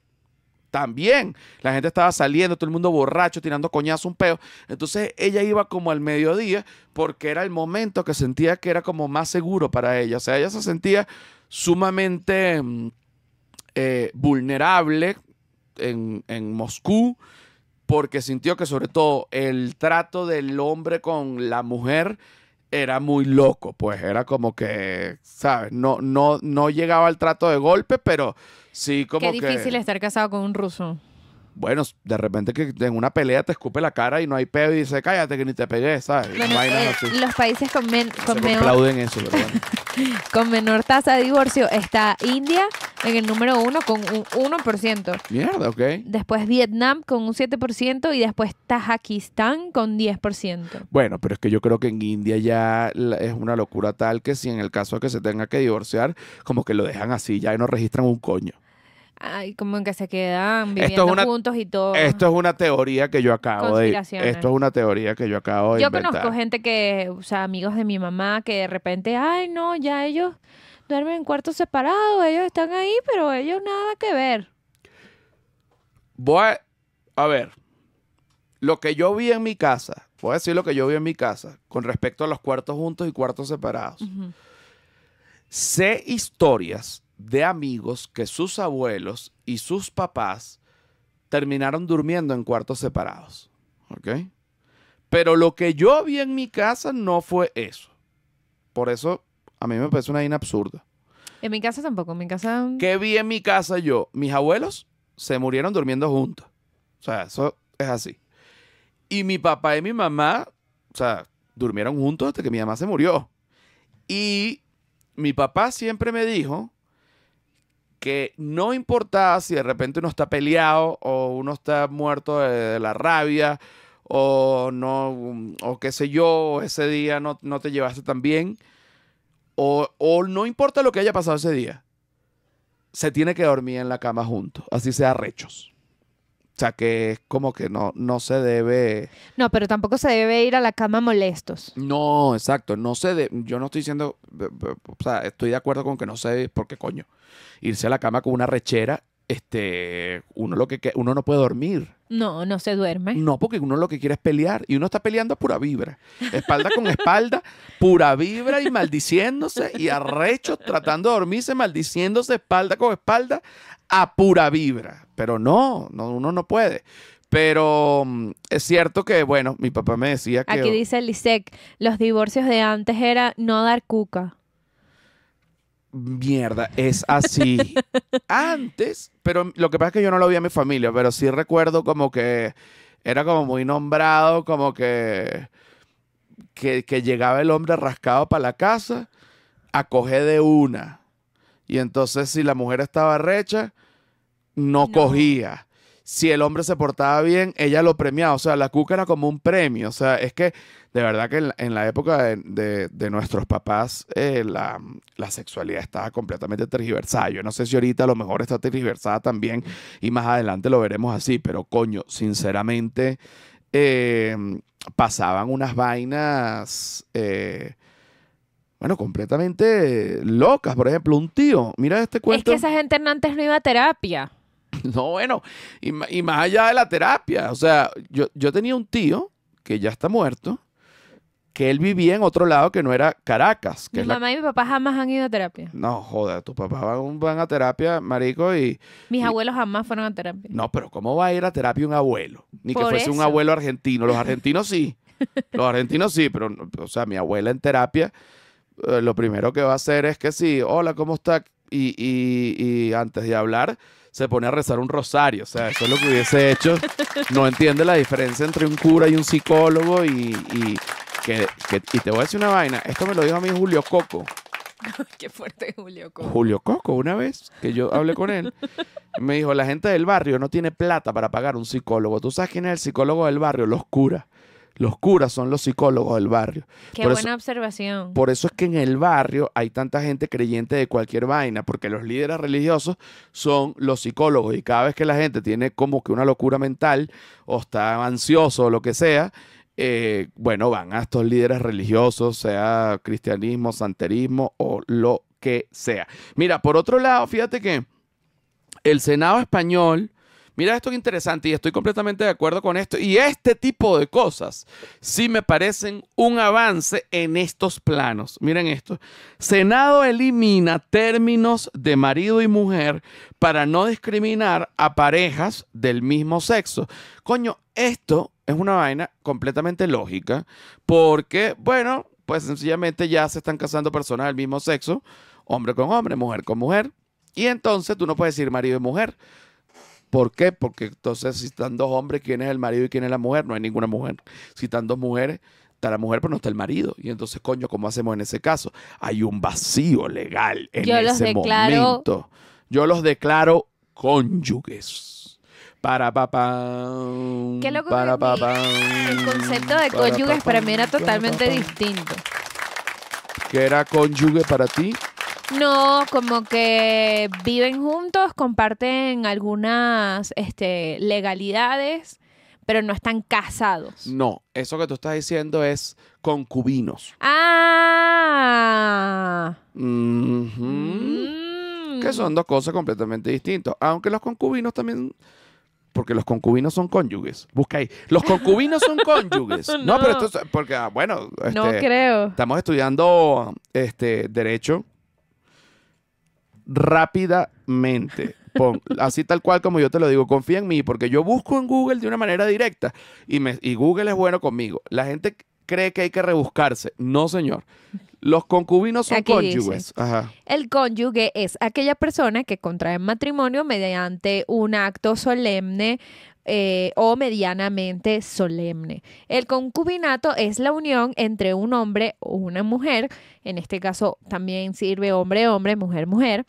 también. La gente estaba saliendo, todo el mundo borracho, tirando coñazo, un peo. Entonces ella iba como al mediodía porque era el momento que sentía que era como más seguro para ella. O sea, ella se sentía sumamente mm, eh, vulnerable en, en Moscú porque sintió que sobre todo el trato del hombre con la mujer era muy loco, pues era como que, ¿sabes? No, no, no llegaba al trato de golpe, pero sí como que... Qué difícil estar casado con un ruso. Bueno, de repente que en una pelea te escupe la cara y no hay pedo y dice, cállate que ni te pegué, ¿sabes? Eh, los países con, menor... (laughs) con menor tasa de divorcio está India en el número uno con un 1%. Mierda, ok. Después Vietnam con un 7% y después Tajikistán con 10%. Bueno, pero es que yo creo que en India ya es una locura tal que si en el caso de que se tenga que divorciar, como que lo dejan así ya no registran un coño. Ay, como que se quedan viviendo juntos y todo. Esto es una teoría que yo acabo de. Esto es una teoría que yo acabo de. Yo conozco gente que, o sea, amigos de mi mamá que de repente, ay, no, ya ellos duermen en cuartos separados, ellos están ahí, pero ellos nada que ver. Voy a, ver, lo que yo vi en mi casa, voy a decir lo que yo vi en mi casa con respecto a los cuartos juntos y cuartos separados. Sé historias de amigos que sus abuelos y sus papás terminaron durmiendo en cuartos separados. ¿Ok? Pero lo que yo vi en mi casa no fue eso. Por eso a mí me parece una vaina absurda. En mi casa tampoco, en mi casa... ¿Qué vi en mi casa yo? Mis abuelos se murieron durmiendo juntos. O sea, eso es así. Y mi papá y mi mamá, o sea, durmieron juntos hasta que mi mamá se murió. Y mi papá siempre me dijo que no importa si de repente uno está peleado o uno está muerto de, la rabia o no o qué sé yo, ese día no, te llevaste tan bien o, o, no importa lo que haya pasado ese día. Se tiene que dormir en la cama juntos, así sea rechos. O sea, que es como que no, no se debe... No, pero tampoco se debe ir a la cama molestos. No, exacto. No se Yo no estoy diciendo... O sea, estoy de acuerdo con que no se ¿Por Porque, coño, irse a la cama con una rechera, este... Uno, lo que... uno no puede dormir. No, no se duerme. No, porque uno lo que quiere es pelear. Y uno está peleando a pura vibra. Espalda con espalda, pura vibra y maldiciéndose. Y a arrecho, tratando de dormirse, maldiciéndose espalda con espalda a pura vibra. Pero no, no uno no puede. Pero mm, es cierto que, bueno, mi papá me decía que... Aquí dice Lisek, los divorcios de antes era no dar cuca. Mierda, es así. (laughs) antes, pero lo que pasa es que yo no lo vi a mi familia, pero sí recuerdo como que era como muy nombrado, como que, que, que llegaba el hombre rascado para la casa a coger de una y entonces si la mujer estaba recha, no, cogía. Si el hombre se portaba bien, ella lo premiaba. O sea, la cuca era como un premio. O sea, es que de verdad que en, la época de, nuestros papás eh, la, sexualidad estaba completamente tergiversada. Yo no sé si ahorita a lo mejor está tergiversada también y más adelante lo veremos así. Pero coño, sinceramente eh, pasaban unas vainas... Eh, bueno, completamente locas. Por ejemplo, un tío, mira este cuento. Es que esa gente antes no iba a terapia. (laughs) No, bueno, y, más allá de la terapia. O sea, yo, tenía un tío que ya está muerto, que él vivía en otro lado que no era Caracas. mi mamá y mi papá jamás han ido a terapia. No, joda, tus papás van, a terapia, marico, y... Mis abuelos jamás fueron a terapia. No, pero ¿cómo va a ir a terapia un abuelo? Ni que fuese un abuelo argentino. Los argentinos sí. (laughs) Los argentinos sí, pero, o sea, mi abuela en terapia eh, lo primero que va a hacer es que sí, hola, ¿cómo está? Y, antes de hablar, se pone a rezar un rosario. O sea, eso es lo que hubiese hecho. No entiende la diferencia entre un cura y un psicólogo. Y, y te voy a decir una vaina. Esto me lo dijo a mí Julio Coco. (laughs) Qué fuerte Julio Coco. Julio Coco, una vez que yo hablé con él, me dijo, la gente del barrio no tiene plata para pagar un psicólogo. ¿Tú sabes quién es el psicólogo del barrio? Los curas. Los curas son los psicólogos del barrio. Qué buena observación. Por eso es que en el barrio hay tanta gente creyente de cualquier vaina, porque los líderes religiosos son los psicólogos y cada vez que la gente tiene como que una locura mental o está ansioso o lo que sea, eh, bueno, van a estos líderes religiosos, sea cristianismo, santerismo o lo que sea. Mira, por otro lado, fíjate que el Senado español Mira esto que interesante y estoy completamente de acuerdo con esto. Y este tipo de cosas sí me parecen un avance en estos planos. Miren esto. Senado elimina términos de marido y mujer para no discriminar a parejas del mismo sexo. Coño, esto es una vaina completamente lógica porque, bueno, pues sencillamente ya se están casando personas del mismo sexo, hombre con hombre, mujer con mujer. Y entonces tú no puedes decir marido y mujer. ¿Por qué? Porque entonces si están dos hombres, ¿quién es el marido y quién es la mujer? No hay ninguna mujer. Si están dos mujeres, está la mujer, pero no está el marido. Y entonces, coño, ¿cómo hacemos en ese caso? Hay un vacío legal en ese momento. Yo los declaro cónyuges. Para papá. Qué para papá. El concepto de cónyuges para, para mí era totalmente distinto. ¿Qué era cónyuge para ti? No, como que viven juntos, comparten algunas este, legalidades, pero no están casados. No, eso que tú estás diciendo es concubinos. Ah. Mm. Que son dos cosas completamente distintas. Aunque los concubinos también porque los concubinos son cónyuges. Busca ahí. Los concubinos son (laughs) cónyuges. no, pero esto es porque, ah, bueno, no este, creo. Estamos estudiando este derecho rápidamente. así tal cual como yo te lo digo, confía en mí, porque yo busco en Google de una manera directa y, me, y Google es bueno conmigo. La gente cree que hay que rebuscarse. No, señor. Los concubinos son cónyuges. El cónyuge es aquella persona que contrae matrimonio mediante un acto solemne eh, o medianamente solemne. El concubinato es la unión entre un hombre o una mujer, en este caso también sirve hombre-hombre, mujer-mujer,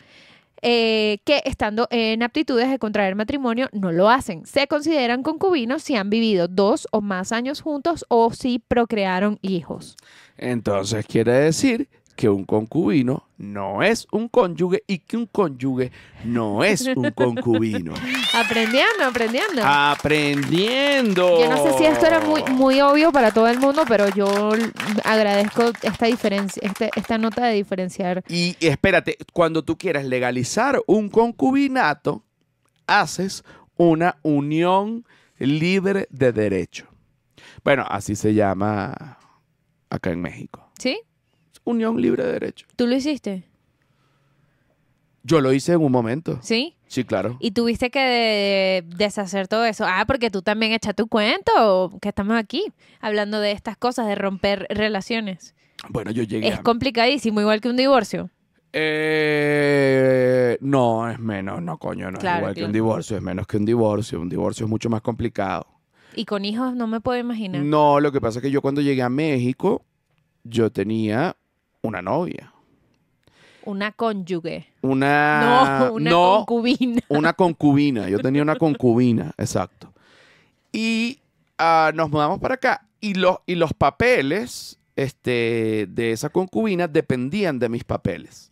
eh, que estando en aptitudes de contraer matrimonio no lo hacen. Se consideran concubinos si han vivido dos o más años juntos o si procrearon hijos. Entonces quiere decir que un concubino no es un cónyuge y que un cónyuge no es un concubino. (laughs) aprendiendo, aprendiendo. Aprendiendo. Yo no sé si esto era muy, muy obvio para todo el mundo, pero yo agradezco esta diferencia, este, esta nota de diferenciar. Y espérate, cuando tú quieras legalizar un concubinato, haces una unión libre de derecho. Bueno, así se llama acá en México. ¿Sí? Unión Libre de Derecho. ¿Tú lo hiciste? Yo lo hice en un momento. ¿Sí? Sí, claro. Y tuviste que deshacer todo eso. Ah, porque tú también echaste tu cuento, que estamos aquí hablando de estas cosas, de romper relaciones. Bueno, yo llegué. Es complicadísimo, igual que un divorcio. Eh, no, es menos, no, coño, no es igual que un divorcio, es menos que un divorcio. Un divorcio es mucho más complicado. Y con hijos no me puedo imaginar. No, lo que pasa es que yo cuando llegué a México, yo tenía una novia. Una cónyuge. Una. No, una concubina. Una concubina. Yo tenía una concubina, exacto. Y ah, nos mudamos para acá. Y los, y los papeles este, de esa concubina dependían de mis papeles.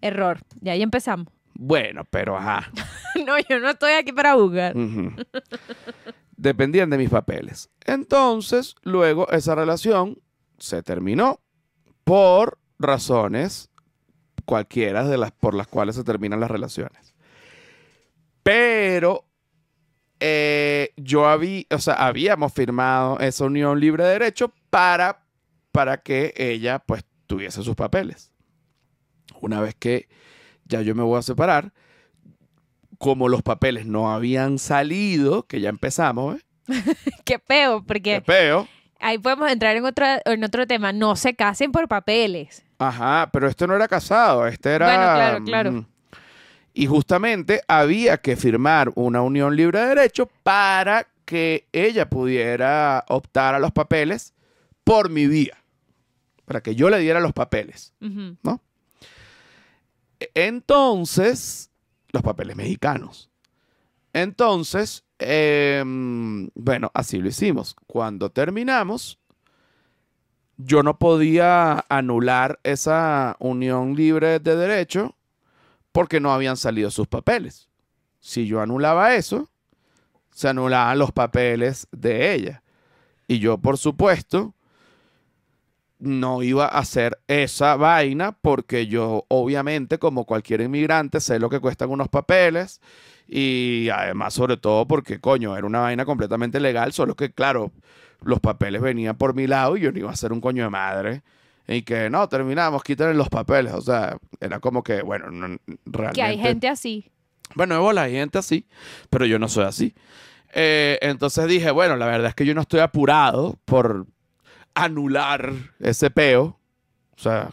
Error. Y ahí empezamos. Bueno, pero ajá. (laughs) no, yo no estoy aquí para jugar. Dependían de mis papeles. Entonces, luego esa relación se terminó por razones cualquiera de las por las cuales se terminan las relaciones. Pero eh, yo había, o sea, habíamos firmado esa unión libre de derecho para, para que ella pues tuviese sus papeles. Una vez que ya yo me voy a separar, como los papeles no habían salido, que ya empezamos, ¿eh? (laughs) Qué peo, porque... Qué peo ahí podemos entrar en otro, tema. No se casen por papeles. Ajá, pero esto no era casado, este era... Bueno, claro, claro. Mm. Y justamente había que firmar una unión libre de derecho para que ella pudiera optar a los papeles por mi vía, para que yo le diera los papeles, ¿no? Entonces, los papeles mexicanos. Entonces, em, bueno, así lo hicimos. Cuando terminamos, yo no podía anular esa unión libre de derecho porque no habían salido sus papeles. Si yo anulaba eso, se anulaban los papeles de ella. Y yo, por supuesto, no iba a hacer esa vaina porque yo, obviamente, como cualquier inmigrante, sé lo que cuestan unos papeles y además, sobre todo, porque coño, era una vaina completamente legal, solo que, claro, los papeles venían por mi lado y yo no iba a ser un coño de madre. Y que no, terminamos, quítale los papeles. O sea, era como que, bueno, realmente. Que hay gente así. Bueno, de la hay gente así, pero yo no soy así. Eh, entonces dije, bueno, la verdad es que yo no estoy apurado por anular ese peo. O sea,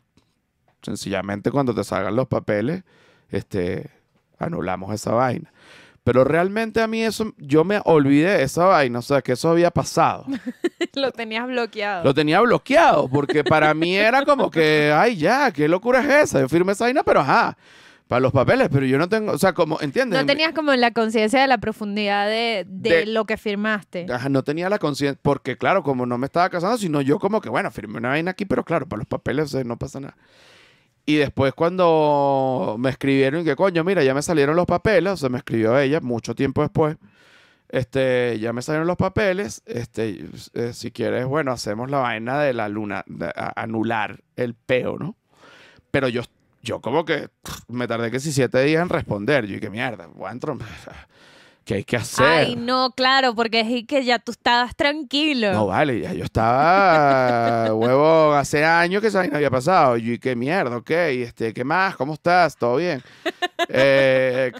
sencillamente cuando te salgan los papeles, este, anulamos esa vaina. Pero realmente a mí eso, yo me olvidé de esa vaina, o sea, que eso había pasado. (laughs) lo tenías bloqueado. Lo tenía bloqueado, porque para mí era como que, (laughs) ay, ya, qué locura es esa. Yo firmé esa vaina, pero ajá, para los papeles, pero yo no tengo, o sea, como, ¿entiendes? No tenías como la conciencia de la profundidad de, lo que firmaste. Ajá, no tenía la conciencia, porque claro, como no me estaba casando, sino yo como que, bueno, firmé una vaina aquí, pero claro, para los papeles eh, no pasa nada. Y después cuando me escribieron que coño, mira, ya me salieron los papeles, se me escribió ella mucho tiempo después, este, ya me salieron los papeles, este, eh, si quieres, bueno, hacemos la vaina de la luna, anular el peo, ¿no? Pero yo, yo como que me tardé que si siete días en responder, yo y que mierda, bueno, (laughs) ¿Qué hay que hacer. Ay, no, claro, porque es que ya tú estabas tranquilo. No, vale, ya yo estaba, (laughs) huevo, hace años que esa no había pasado. Y qué mierda, ok, este, ¿qué más? ¿Cómo estás? ¿Todo bien? Eh,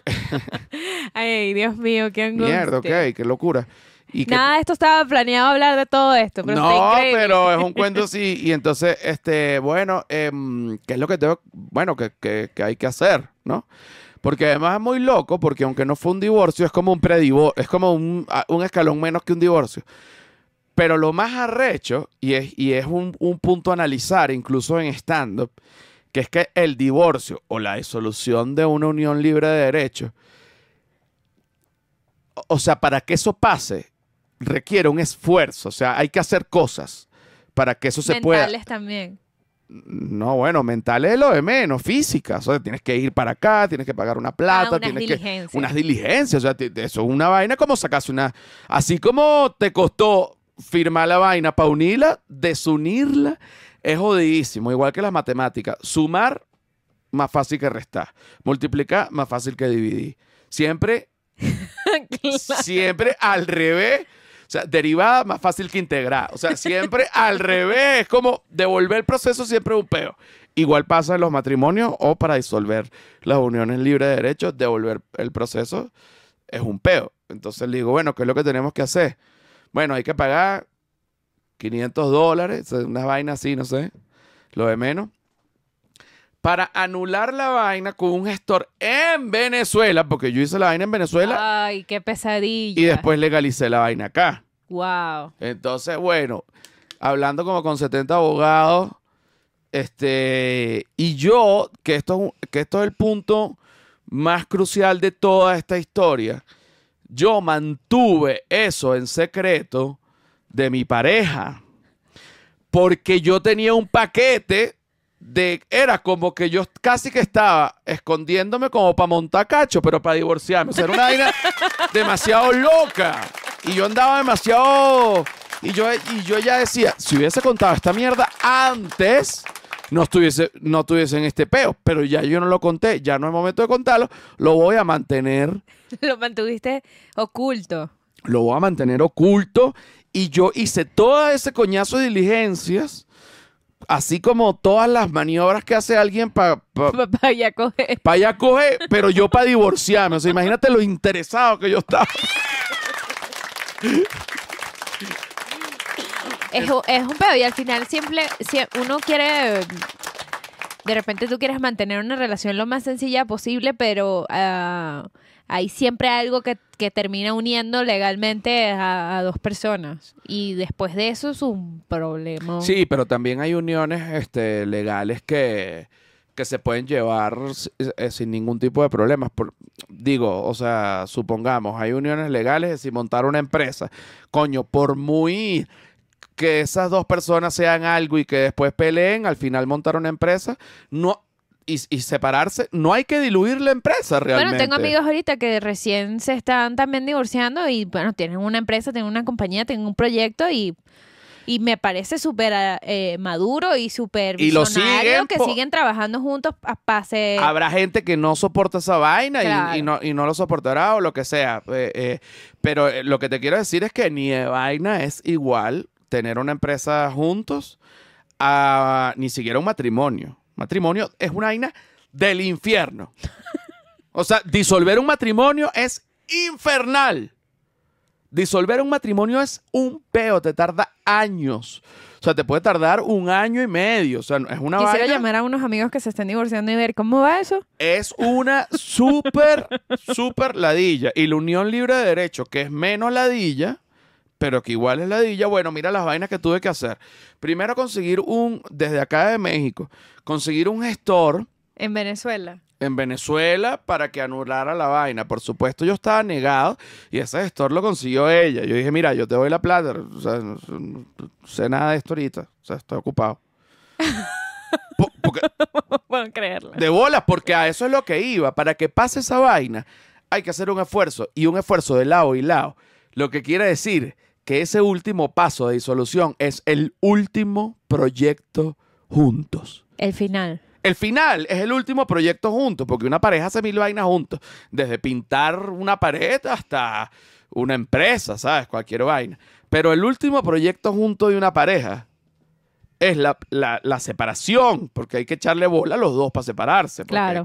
(laughs) Ay, Dios mío, qué angustia. (laughs) Mierda, ok, qué locura. Y Nada, esto estaba planeado hablar de todo esto. Pero no, pero es un cuento sí. Y entonces, este, bueno, em, ¿qué es lo que tengo? Bueno, que, que hay que hacer, ¿no? Porque además es muy loco, porque aunque no fue un divorcio, es como un predivorcio, es como un, escalón menos que un divorcio. Pero lo más arrecho, y es, y es un, punto a analizar incluso en stand-up, que es que el divorcio o la disolución de una unión libre de derecho o sea, para que eso pase, requiere un esfuerzo, o sea, hay que hacer cosas para que eso se pueda. también. No, bueno, mental es lo de menos, física. O sea, tienes que ir para acá, tienes que pagar una plata, ah, unas tienes diligencias. que. Unas diligencias. O sea, eso es una vaina como sacas una. Así como te costó firmar la vaina para unirla, desunirla, es jodidísimo. Igual que las matemáticas. Sumar, más fácil que restar. Multiplicar, más fácil que dividir. Siempre. (laughs) Siempre al revés o sea, derivada más fácil que integrada. O sea, siempre (laughs) al revés. Es como devolver el proceso siempre es un peo. Igual pasa en los matrimonios o para disolver las uniones libres de derechos, devolver el proceso es un peo. Entonces le digo, bueno, ¿qué es lo que tenemos que hacer? Bueno, hay que pagar 500 dólares, unas vainas así, no sé, lo de menos para anular la vaina con un gestor en Venezuela, porque yo hice la vaina en Venezuela. Ay, qué pesadilla. Y después legalicé la vaina acá. Wow. Entonces, bueno, hablando como con 70 abogados, este, y yo, que esto, que esto es el punto más crucial de toda esta historia, yo mantuve eso en secreto de mi pareja, porque yo tenía un paquete era como que yo casi que estaba escondiéndome como para montar cacho, pero para divorciarme. O sea, era una vaina (laughs) demasiado loca. Y yo andaba demasiado. Y yo, y yo ya decía, si hubiese contado esta mierda antes, no estuviese, no estuviese en este peo. Pero ya yo no lo conté, ya no es momento de contarlo. Lo voy a mantener. (laughs) Lo mantuviste oculto. Lo voy a mantener oculto. Y yo hice todo ese coñazo de diligencias así como todas las maniobras que hace alguien para... Para pa, (laughs) coger. Para ya coger, pero yo para divorciarme. O sea, imagínate lo interesado que yo estaba. Es, un pedo y al final siempre, uno quiere de repente tú quieres mantener una relación lo más sencilla posible, pero ah, hay siempre algo que, termina uniendo legalmente a, dos personas. Y después de eso es un problema. Sí, pero también hay uniones este, legales que, se pueden llevar eh, sin ningún tipo de problemas. Por, digo, o sea, supongamos, hay uniones legales, si montar una empresa, coño, por muy que esas dos personas sean algo y que después peleen, al final montar una empresa, no, y, separarse, no hay que diluir la empresa realmente. Bueno, tengo amigos ahorita que recién se están también divorciando y bueno, tienen una empresa, tienen una compañía, tienen un proyecto y... me parece súper eh, eh, maduro y súper y lo siguen que siguen trabajando juntos a pase. Habrá gente que no soporta esa vaina y, no, lo soportará o lo que sea. Eh, pero lo que te quiero decir es que ni de vaina es igual tener una empresa juntos a ni siquiera un matrimonio matrimonio es una vaina del infierno. O sea, disolver un matrimonio es infernal. Disolver un matrimonio es un peo, te tarda años. O sea, te puede tardar un año y medio. O sea, es una Quisiera llamar a unos amigos que se estén divorciando y ver cómo va eso. Es una súper, súper ladilla. Y la unión libre de derecho, que es menos ladilla, pero que igual es la ladilla. Bueno, mira las vainas que tuve que hacer. Primero conseguir un, desde acá de México, conseguir un gestor. En Venezuela. En Venezuela para que anulara la vaina. Por supuesto, yo estaba negado y ese gestor lo consiguió ella. Yo dije, mira, yo te doy la plata. O sea, no, sé nada de esto ahorita. O sea, estoy ocupado. (laughs) creerlo. De bolas, porque a eso es lo que iba. Para que pase esa vaina, hay que hacer un esfuerzo y un esfuerzo de lado y lado. Lo que quiere decir que ese último paso de disolución es el último proyecto juntos. El final. El final es el último proyecto juntos, porque una pareja hace mil vainas juntos, desde pintar una pared hasta una empresa, ¿sabes? Cualquier vaina. Pero el último proyecto junto de una pareja es la, separación, porque hay que echarle bola a los dos para separarse. Claro.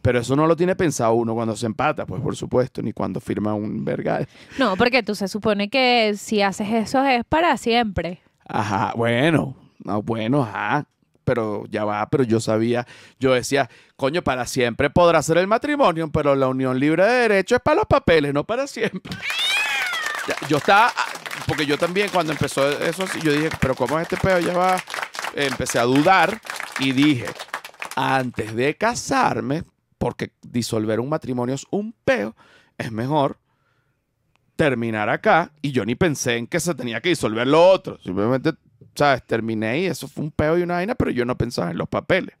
pero eso no lo tiene pensado uno cuando se empata, pues por supuesto, ni cuando firma un verga... No, porque tú se supone que si haces eso es para siempre. Ajá, bueno, no, bueno, ajá. Pero ya va, pero yo sabía, yo decía, coño, para siempre podrá ser el matrimonio, pero la unión libre de derecho es para los papeles, no para siempre. Yo estaba porque yo también cuando empezó eso, yo dije, pero ¿cómo es este peo? Ya va. Empecé a dudar y dije, antes de casarme, porque disolver un matrimonio es un peo, es mejor terminar acá. Y yo ni pensé en que se tenía que disolver lo otro. Simplemente, ¿sabes? Terminé y eso fue un peo y una vaina, pero yo no pensaba en los papeles.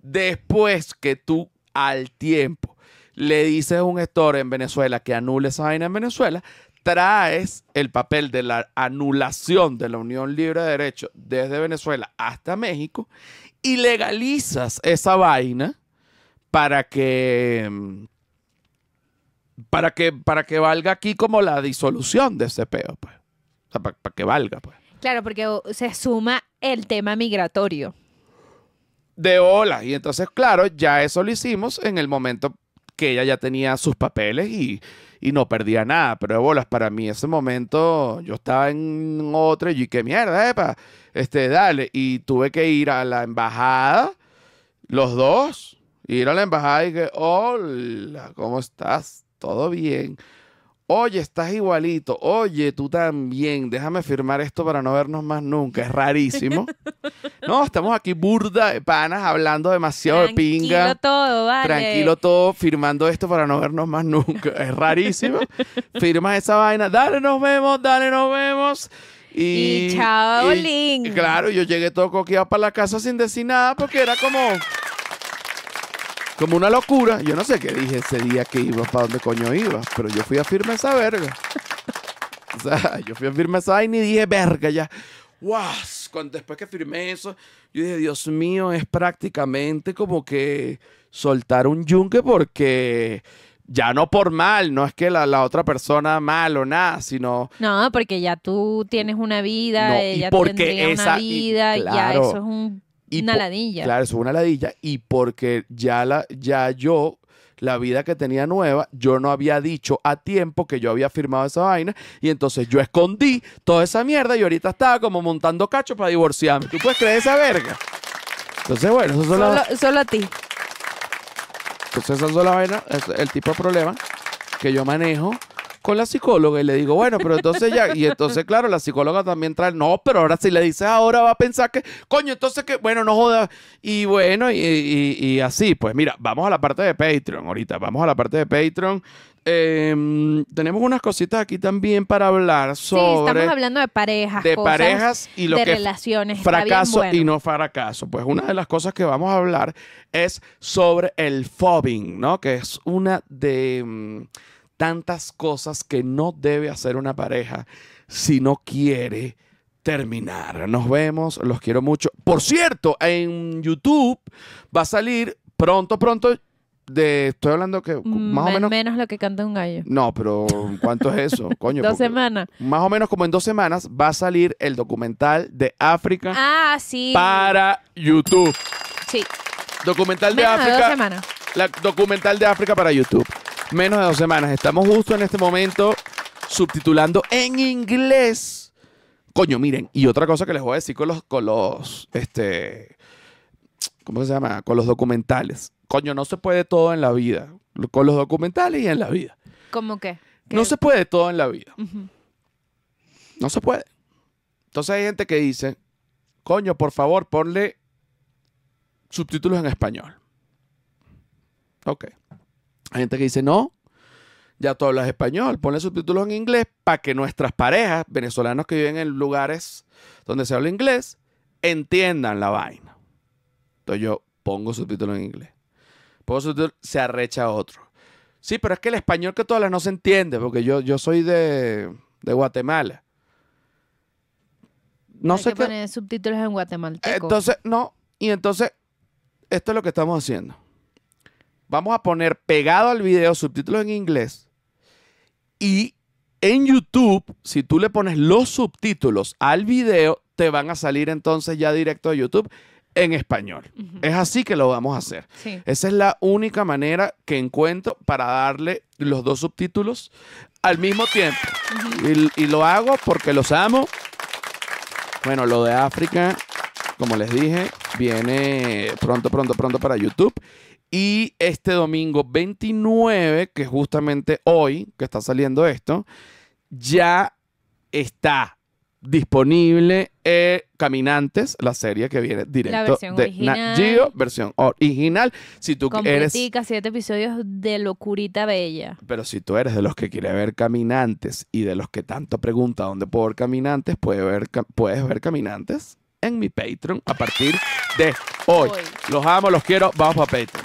Después que tú al tiempo le dices a un gestor en Venezuela que anule esa vaina en Venezuela, traes el papel de la anulación de la Unión Libre de Derecho desde Venezuela hasta México y legalizas esa vaina para que mm, para que para que valga aquí como la disolución de ese peo, pues. O sea, para, que valga, pues. Claro, porque se suma el tema migratorio de hola Y entonces, claro, ya eso lo hicimos en el momento que ella ya tenía sus papeles y, no perdía nada. Pero bolas, para mí ese momento yo estaba en otro... y qué mierda, epa, este, dale. Y tuve que ir a la embajada, los dos, ir a la embajada y que, hola, ¿cómo estás? ¿Todo bien? Oye, estás igualito. Oye, tú también. Déjame firmar esto para no vernos más nunca. Es rarísimo. (laughs) no, estamos aquí burda panas, hablando demasiado de pinga. Tranquilo todo, vale. Tranquilo todo, firmando esto para no vernos más nunca. Es rarísimo. (laughs) Firma esa vaina. Dale, nos vemos, dale, nos vemos. Y, chao, y, Claro, yo llegué todo coquillado para la casa sin decir nada porque era como como una locura. Yo no sé qué dije ese día que iba, para dónde coño iba, pero yo fui a firme esa verga. O sea, (laughs) yo fui a firmar esa y y dije, verga, ya. ¡Wow! Cuando después que firmé eso, yo dije, Dios mío, es prácticamente como que soltar un yunque porque ya no por mal, no es que la, la otra persona mal o nada, sino... No, porque ya tú tienes una vida, y ya porque una vida, y, ya eso es un una ladilla. Claro, eso fue una ladilla. Y porque ya, la, ya yo, la vida que tenía nueva, yo no había dicho a tiempo que yo había firmado esa vaina. Y entonces yo escondí toda esa mierda y ahorita estaba como montando cacho para divorciarme. ¿Tú puedes creer esa verga? Entonces, bueno, eso solo, solo, a ti. Entonces, esa es la vaina, el tipo de problema que yo manejo con la psicóloga y le digo, bueno, pero entonces ya, y entonces, claro, la psicóloga también trae, no, pero ahora si le dices ahora va a pensar que, coño, entonces que, bueno, no joda. Y bueno, y, así, pues mira, vamos a la parte de Patreon ahorita, vamos a la parte de Patreon. Em, tenemos unas cositas aquí también para hablar sobre. Sí, estamos hablando de parejas. De parejas y lo de relaciones. Fracaso y no fracaso. Pues una de las cosas que vamos a hablar es sobre el fobbing, ¿no? Que es una de. Mm, tantas cosas que no debe hacer una pareja si no quiere terminar. Nos vemos, los quiero mucho. Por cierto, en YouTube va a salir pronto, pronto. De, estoy hablando que mm, más o menos. Menos lo que canta un gallo. No, pero ¿cuánto es eso? (laughs) Coño. dos semanas. Más o menos como en dos semanas va a salir el documental de África. Ah, sí. Para YouTube. Sí. Documental de África. dos semanas. La documental de África para YouTube menos de dos semanas. Estamos justo en este momento subtitulando en inglés. Coño, miren, y otra cosa que les voy a decir con los, con los, este, ¿cómo se llama? Con los documentales. Coño, no se puede todo en la vida. Con los documentales y en la vida. ¿Cómo qué? No se puede todo en la vida. No se puede. Entonces hay gente que dice, coño, por favor, ponle subtítulos en español. Ok. Hay gente que dice, no, ya tú hablas español, ponle subtítulos en inglés para que nuestras parejas, venezolanos que viven en lugares donde se habla inglés, entiendan la vaina. Entonces yo pongo subtítulos en inglés. Pongo subtítulos, se arrecha otro. Sí, pero es que el español que todas las no se entiende, porque yo, yo soy de, Guatemala. No Hay sé que poner subtítulos en guatemalteco. Entonces, no, y entonces, esto es lo que estamos haciendo vamos a poner pegado al video subtítulos en inglés y en YouTube, si tú le pones los subtítulos al video, te van a salir entonces ya directo a YouTube en español. Es así que lo vamos a hacer. Esa es la única manera que encuentro para darle los dos subtítulos al mismo tiempo. y, y, lo hago porque los amo. Bueno, lo de África, como les dije, viene pronto, pronto, pronto para YouTube. Y este domingo 29, que es justamente hoy que está saliendo esto, ya está disponible eh, Caminantes, la serie que viene directo de original. versión original. Si tú Completica siete episodios de locurita bella. Pero si tú eres de los que quiere ver Caminantes y de los que tanto pregunta dónde puedo ver Caminantes, puedes ver, puedes ver Caminantes en mi Patreon a partir de hoy. Los amo, los quiero, vamos a Patreon.